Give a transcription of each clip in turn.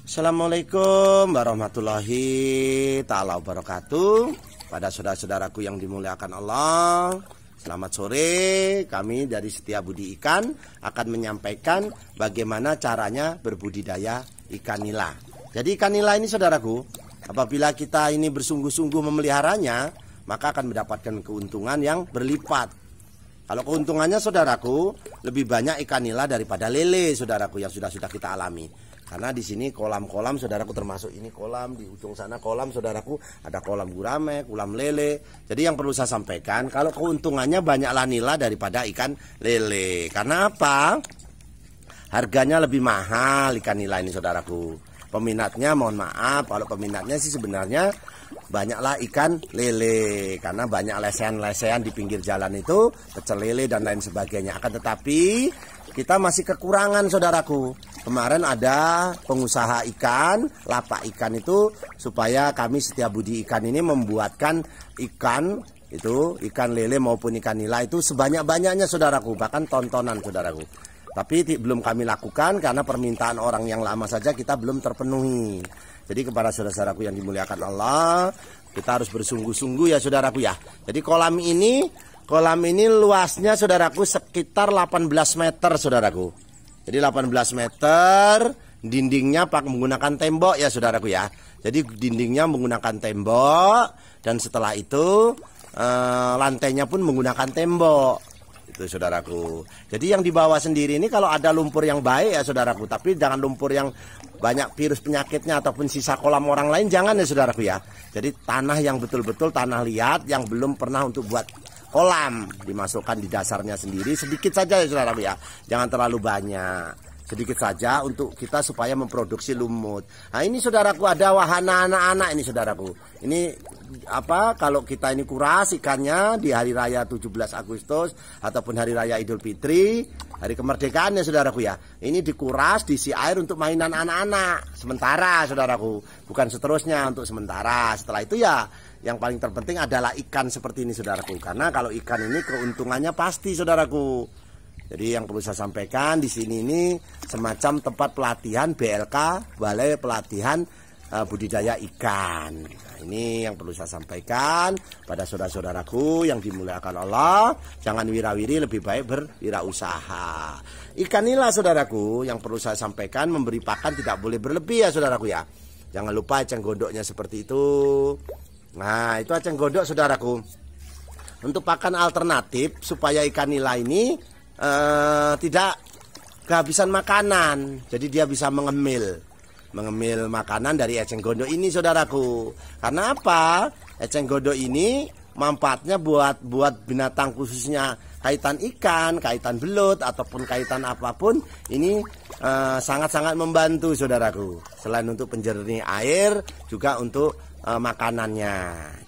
Assalamualaikum warahmatullahi taala wabarakatuh. Pada saudara-saudaraku yang dimuliakan Allah, selamat sore. Kami dari Setia Budi Ikan akan menyampaikan bagaimana caranya berbudidaya ikan nila. Jadi ikan nila ini saudaraku, apabila kita ini bersungguh-sungguh memeliharanya, maka akan mendapatkan keuntungan yang berlipat. Kalau keuntungannya saudaraku lebih banyak ikan nila daripada lele saudaraku yang sudah-sudah kita alami. Karena di sini kolam-kolam saudaraku termasuk ini kolam di ujung sana kolam saudaraku ada kolam gurame, kolam lele. Jadi yang perlu saya sampaikan kalau keuntungannya banyaklah nila daripada ikan lele. Karena apa? Harganya lebih mahal ikan nila ini saudaraku. Peminatnya mohon maaf kalau peminatnya sih sebenarnya banyaklah ikan lele karena banyak lesehan-lesehan di pinggir jalan itu pecel lele dan lain sebagainya akan tetapi kita masih kekurangan saudaraku kemarin ada pengusaha ikan lapak ikan itu supaya kami setiap budi ikan ini membuatkan ikan itu ikan lele maupun ikan nila itu sebanyak-banyaknya saudaraku bahkan tontonan saudaraku tapi belum kami lakukan karena permintaan orang yang lama saja kita belum terpenuhi jadi kepada saudara-saudaraku yang dimuliakan Allah, kita harus bersungguh-sungguh ya saudaraku ya. Jadi kolam ini, kolam ini luasnya saudaraku sekitar 18 meter saudaraku. Jadi 18 meter, dindingnya pak menggunakan tembok ya saudaraku ya. Jadi dindingnya menggunakan tembok dan setelah itu e, lantainya pun menggunakan tembok itu saudaraku. Jadi yang dibawa sendiri ini kalau ada lumpur yang baik ya saudaraku, tapi jangan lumpur yang banyak virus penyakitnya ataupun sisa kolam orang lain jangan ya saudaraku ya. Jadi tanah yang betul-betul tanah liat yang belum pernah untuk buat kolam dimasukkan di dasarnya sendiri sedikit saja ya saudaraku ya. Jangan terlalu banyak sedikit saja untuk kita supaya memproduksi lumut. Nah ini saudaraku ada wahana anak-anak ini saudaraku. Ini apa kalau kita ini kuras ikannya di hari raya 17 Agustus ataupun hari raya Idul Fitri, hari kemerdekaan ya saudaraku ya. Ini dikuras diisi air untuk mainan anak-anak sementara saudaraku, bukan seterusnya untuk sementara. Setelah itu ya yang paling terpenting adalah ikan seperti ini saudaraku karena kalau ikan ini keuntungannya pasti saudaraku jadi yang perlu saya sampaikan di sini ini semacam tempat pelatihan BLK, Balai Pelatihan eh, Budidaya Ikan. Nah, ini yang perlu saya sampaikan pada saudara-saudaraku yang dimuliakan Allah, jangan wirawiri lebih baik berwirausaha. Ikan inilah saudaraku yang perlu saya sampaikan memberi pakan tidak boleh berlebih ya saudaraku ya. Jangan lupa eceng gondoknya seperti itu. Nah, itu eceng gondok saudaraku. Untuk pakan alternatif supaya ikan nila ini uh, tidak kehabisan makanan. Jadi dia bisa mengemil. Mengemil makanan dari eceng gondok ini saudaraku. Karena apa? Eceng gondok ini manfaatnya buat buat binatang khususnya kaitan ikan, kaitan belut ataupun kaitan apapun ini eh, sangat-sangat uh, sangat -sangat membantu saudaraku. Selain untuk penjernih air juga untuk e, makanannya.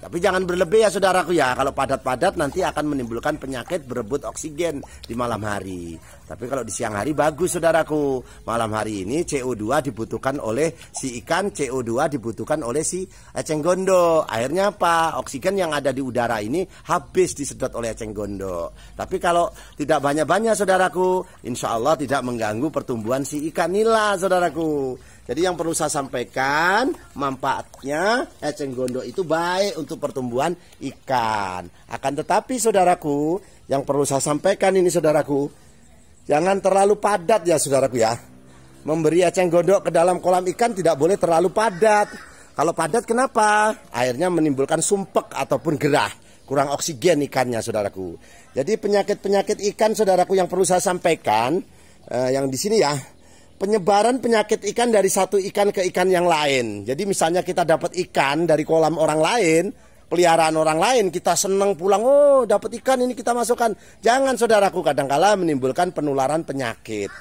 Tapi jangan berlebih ya saudaraku ya. Kalau padat-padat nanti akan menimbulkan penyakit berebut oksigen di malam hari. Tapi kalau di siang hari bagus saudaraku. Malam hari ini CO2 dibutuhkan oleh si ikan, CO2 dibutuhkan oleh si eceng gondok. Akhirnya apa? Oksigen yang ada di udara ini habis disedot oleh eceng gondok. Tapi kalau tidak banyak-banyak saudaraku, insya Allah tidak mengganggu pertumbuhan si ikan nila saudaraku. Jadi yang perlu saya sampaikan manfaatnya eceng gondok itu baik untuk pertumbuhan ikan. Akan tetapi saudaraku, yang perlu saya sampaikan ini saudaraku, jangan terlalu padat ya saudaraku ya. Memberi eceng gondok ke dalam kolam ikan tidak boleh terlalu padat. Kalau padat kenapa? Airnya menimbulkan sumpek ataupun gerah kurang oksigen ikannya saudaraku. Jadi penyakit-penyakit ikan saudaraku yang perlu saya sampaikan eh, yang di sini ya penyebaran penyakit ikan dari satu ikan ke ikan yang lain. Jadi misalnya kita dapat ikan dari kolam orang lain, peliharaan orang lain, kita senang pulang, oh dapat ikan ini kita masukkan. Jangan saudaraku, kadangkala menimbulkan penularan penyakit.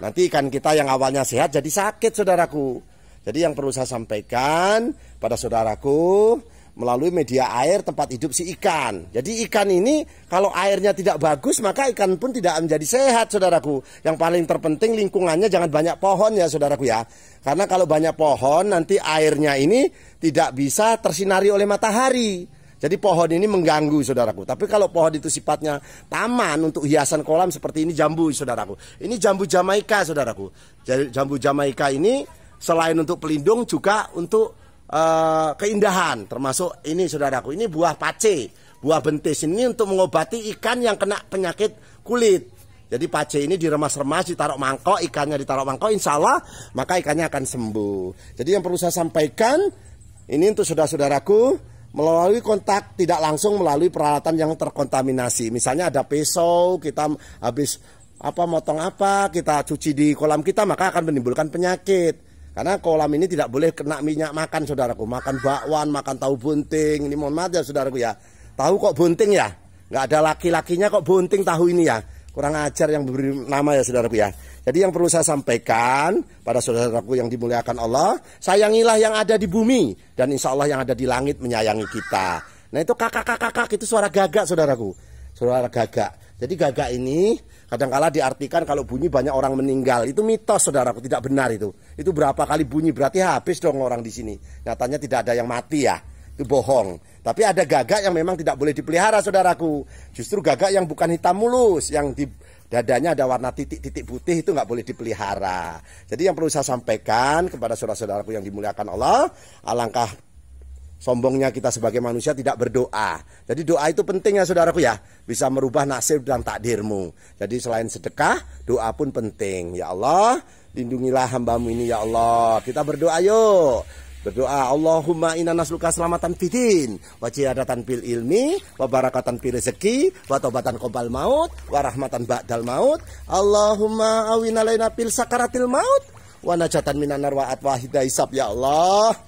Nanti ikan kita yang awalnya sehat jadi sakit saudaraku. Jadi yang perlu saya sampaikan pada saudaraku, melalui media air tempat hidup si ikan. Jadi ikan ini kalau airnya tidak bagus maka ikan pun tidak menjadi sehat saudaraku. Yang paling terpenting lingkungannya jangan banyak pohon ya saudaraku ya. Karena kalau banyak pohon nanti airnya ini tidak bisa tersinari oleh matahari. Jadi pohon ini mengganggu saudaraku. Tapi kalau pohon itu sifatnya taman untuk hiasan kolam seperti ini jambu saudaraku. Ini jambu Jamaika saudaraku. Jambu Jamaika ini selain untuk pelindung juga untuk uh, keindahan termasuk ini saudaraku ini buah pace buah bentis ini untuk mengobati ikan yang kena penyakit kulit jadi pace ini diremas-remas, ditaruh mangkok, ikannya ditaruh mangkok, insya Allah maka ikannya akan sembuh. Jadi yang perlu saya sampaikan, ini untuk saudara-saudaraku, melalui kontak tidak langsung melalui peralatan yang terkontaminasi. Misalnya ada pisau, kita habis apa motong apa, kita cuci di kolam kita, maka akan menimbulkan penyakit. Karena kolam ini tidak boleh kena minyak makan saudaraku. Makan bakwan, makan tahu bunting. Ini mohon maaf ya saudaraku ya. Tahu kok bunting ya? Nggak ada laki-lakinya kok bunting tahu ini ya. Kurang ajar yang beri nama ya saudaraku ya. Jadi yang perlu saya sampaikan pada saudaraku yang dimuliakan Allah. Sayangilah yang ada di bumi. Dan insya Allah yang ada di langit menyayangi kita. Nah itu kakak-kakak itu suara gagak saudaraku. Suara gagak. Jadi gagak ini Kadangkala diartikan kalau bunyi banyak orang meninggal. Itu mitos, saudaraku. Tidak benar itu. Itu berapa kali bunyi. Berarti habis dong orang di sini. Nyatanya tidak ada yang mati ya. Itu bohong. Tapi ada gagak yang memang tidak boleh dipelihara, saudaraku. Justru gagak yang bukan hitam mulus. Yang di dadanya ada warna titik-titik putih itu nggak boleh dipelihara. Jadi yang perlu saya sampaikan kepada saudara-saudaraku yang dimuliakan Allah. Alangkah sombongnya kita sebagai manusia tidak berdoa. Jadi doa itu penting ya saudaraku ya, bisa merubah nasib dan takdirmu. Jadi selain sedekah, doa pun penting. Ya Allah, lindungilah hambamu ini ya Allah. Kita berdoa yuk. Berdoa Allahumma inna nasluka selamatan fitin Wa jihadatan fil ilmi Wa barakatan fil rezeki Wa tobatan kobal maut Wa rahmatan ba'dal maut Allahumma awinalaina fil sakaratil maut Wa najatan minan narwa'at isab Ya Allah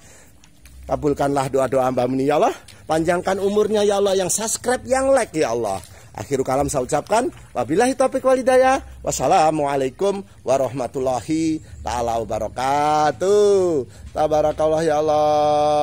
Kabulkanlah doa-doa Mbak Muni ya Allah. Panjangkan umurnya ya Allah yang subscribe yang like ya Allah. Akhirul kalam saya ucapkan wabillahi taufik walidaya. Wassalamualaikum warahmatullahi taala wabarakatuh. Tabarakallah ya Allah.